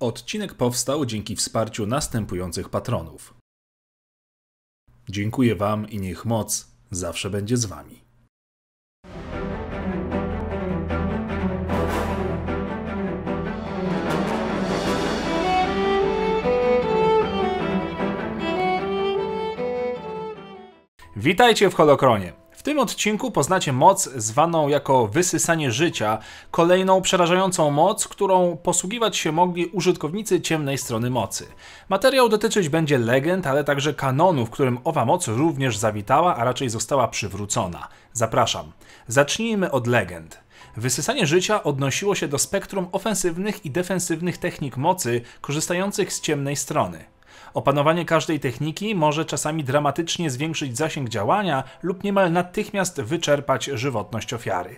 Odcinek powstał dzięki wsparciu następujących patronów. Dziękuję Wam i niech moc zawsze będzie z Wami. Witajcie w Holokronie tym odcinku poznacie moc zwaną jako wysysanie życia, kolejną przerażającą moc, którą posługiwać się mogli użytkownicy ciemnej strony mocy. Materiał dotyczyć będzie legend, ale także kanonu, w którym owa moc również zawitała, a raczej została przywrócona. Zapraszam. Zacznijmy od legend. Wysysanie życia odnosiło się do spektrum ofensywnych i defensywnych technik mocy korzystających z ciemnej strony. Opanowanie każdej techniki może czasami dramatycznie zwiększyć zasięg działania lub niemal natychmiast wyczerpać żywotność ofiary.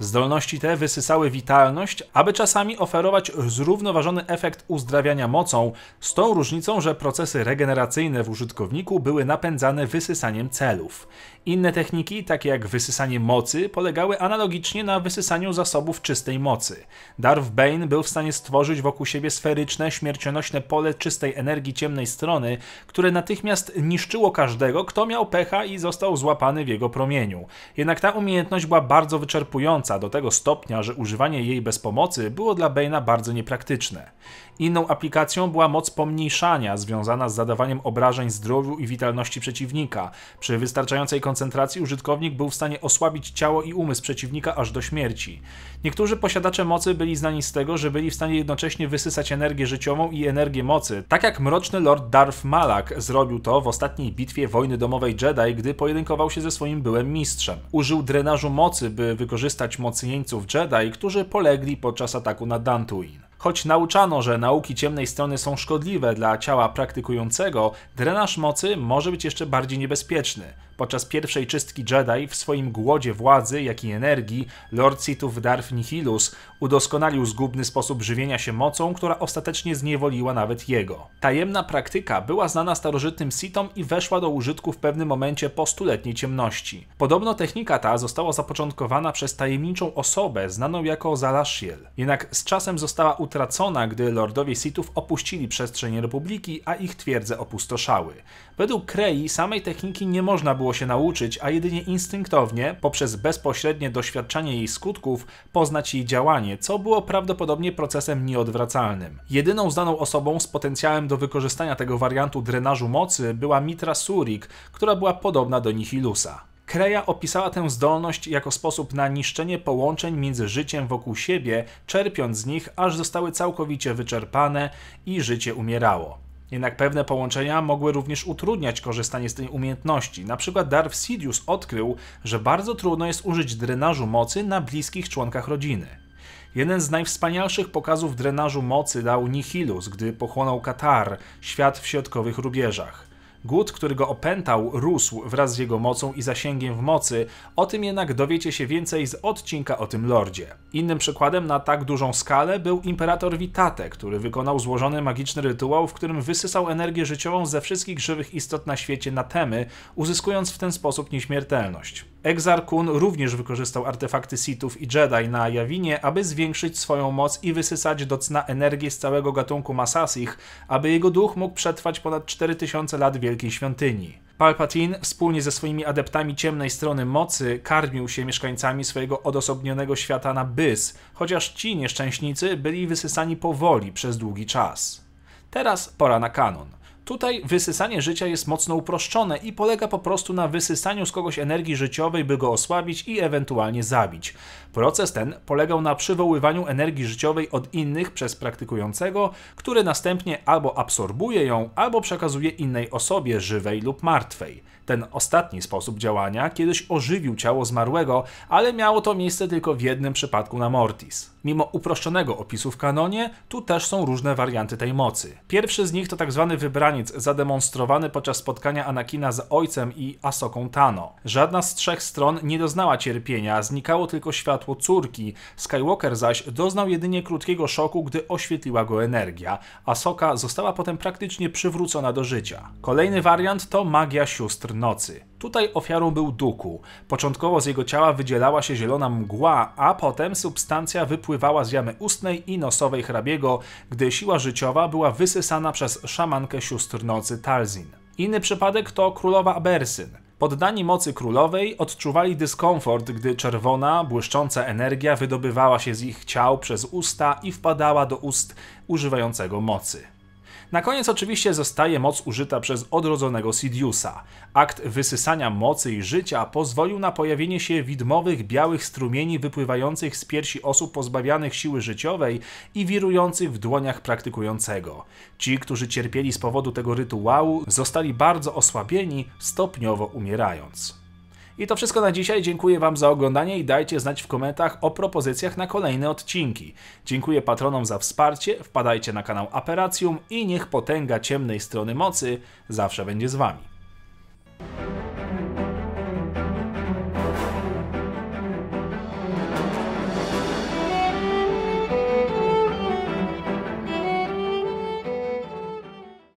Zdolności te wysysały witalność, aby czasami oferować zrównoważony efekt uzdrawiania mocą, z tą różnicą, że procesy regeneracyjne w użytkowniku były napędzane wysysaniem celów. Inne techniki, takie jak wysysanie mocy, polegały analogicznie na wysysaniu zasobów czystej mocy. Darth Bane był w stanie stworzyć wokół siebie sferyczne, śmiercionośne pole czystej energii ciemnej strony, które natychmiast niszczyło każdego, kto miał pecha i został złapany w jego promieniu. Jednak ta umiejętność była bardzo wyczerpująca do tego stopnia, że używanie jej bez pomocy było dla Bane'a bardzo niepraktyczne. Inną aplikacją była moc pomniejszania, związana z zadawaniem obrażeń zdrowiu i witalności przeciwnika. Przy wystarczającej koncentracji użytkownik był w stanie osłabić ciało i umysł przeciwnika aż do śmierci. Niektórzy posiadacze mocy byli znani z tego, że byli w stanie jednocześnie wysysać energię życiową i energię mocy, tak jak mroczny lord Darth Malak zrobił to w ostatniej bitwie wojny domowej Jedi, gdy pojedynkował się ze swoim byłym mistrzem. Użył drenażu mocy, by wykorzystać moc jeńców Jedi, którzy polegli podczas ataku na Dantooine. Choć nauczano, że nauki ciemnej strony są szkodliwe dla ciała praktykującego, drenaż mocy może być jeszcze bardziej niebezpieczny. Podczas pierwszej czystki Jedi w swoim głodzie władzy, jak i energii, Lord Sithów Darth Nihilus udoskonalił zgubny sposób żywienia się mocą, która ostatecznie zniewoliła nawet jego. Tajemna praktyka była znana starożytnym Sithom i weszła do użytku w pewnym momencie po stuletniej ciemności. Podobno technika ta została zapoczątkowana przez tajemniczą osobę znaną jako Zalashiel, jednak z czasem została utracona utracona, gdy lordowie Sithów opuścili przestrzeń Republiki, a ich twierdze opustoszały. Według Krei samej techniki nie można było się nauczyć, a jedynie instynktownie, poprzez bezpośrednie doświadczanie jej skutków, poznać jej działanie, co było prawdopodobnie procesem nieodwracalnym. Jedyną znaną osobą z potencjałem do wykorzystania tego wariantu drenażu mocy była Mitra Surik, która była podobna do Nihilusa. Kreja opisała tę zdolność jako sposób na niszczenie połączeń między życiem wokół siebie, czerpiąc z nich, aż zostały całkowicie wyczerpane i życie umierało. Jednak pewne połączenia mogły również utrudniać korzystanie z tej umiejętności. Na przykład Darth Sidious odkrył, że bardzo trudno jest użyć drenażu mocy na bliskich członkach rodziny. Jeden z najwspanialszych pokazów drenażu mocy dał Nihilus, gdy pochłonął Katar, świat w środkowych rubieżach. Głód, który go opętał, rósł wraz z jego mocą i zasięgiem w mocy, o tym jednak dowiecie się więcej z odcinka o tym lordzie. Innym przykładem na tak dużą skalę był imperator Witate, który wykonał złożony magiczny rytuał, w którym wysysał energię życiową ze wszystkich żywych istot na świecie na temy, uzyskując w ten sposób nieśmiertelność. Kun również wykorzystał artefakty Sithów i Jedi na Jawinie, aby zwiększyć swoją moc i wysysać do cna energię z całego gatunku Masasich, aby jego duch mógł przetrwać ponad 4000 lat Wielkiej Świątyni. Palpatine wspólnie ze swoimi adeptami ciemnej strony mocy karmił się mieszkańcami swojego odosobnionego świata na bys, chociaż ci nieszczęśnicy byli wysysani powoli przez długi czas. Teraz pora na kanon – Tutaj wysysanie życia jest mocno uproszczone i polega po prostu na wysysaniu z kogoś energii życiowej, by go osłabić i ewentualnie zabić. Proces ten polegał na przywoływaniu energii życiowej od innych przez praktykującego, który następnie albo absorbuje ją, albo przekazuje innej osobie, żywej lub martwej. Ten ostatni sposób działania kiedyś ożywił ciało zmarłego, ale miało to miejsce tylko w jednym przypadku na Mortis. Mimo uproszczonego opisu w kanonie, tu też są różne warianty tej mocy. Pierwszy z nich to tzw. Tak wybraniec zademonstrowany podczas spotkania Anakina z ojcem i Asoką Tano. Żadna z trzech stron nie doznała cierpienia, znikało tylko światło córki, Skywalker zaś doznał jedynie krótkiego szoku, gdy oświetliła go energia. Asoka została potem praktycznie przywrócona do życia. Kolejny wariant to magia sióstr nocy. Tutaj ofiarą był duku. Początkowo z jego ciała wydzielała się zielona mgła, a potem substancja wypływała z jamy ustnej i nosowej hrabiego, gdy siła życiowa była wysysana przez szamankę sióstr nocy Talzin. Inny przypadek to królowa Abersyn. Poddani mocy królowej odczuwali dyskomfort, gdy czerwona, błyszcząca energia wydobywała się z ich ciał przez usta i wpadała do ust używającego mocy. Na koniec oczywiście zostaje moc użyta przez odrodzonego Sidiousa. Akt wysysania mocy i życia pozwolił na pojawienie się widmowych białych strumieni wypływających z piersi osób pozbawianych siły życiowej i wirujących w dłoniach praktykującego. Ci, którzy cierpieli z powodu tego rytuału, zostali bardzo osłabieni, stopniowo umierając. I to wszystko na dzisiaj. Dziękuję Wam za oglądanie i dajcie znać w komentarzach o propozycjach na kolejne odcinki. Dziękuję patronom za wsparcie, wpadajcie na kanał Aperacjum i niech potęga ciemnej strony mocy zawsze będzie z Wami.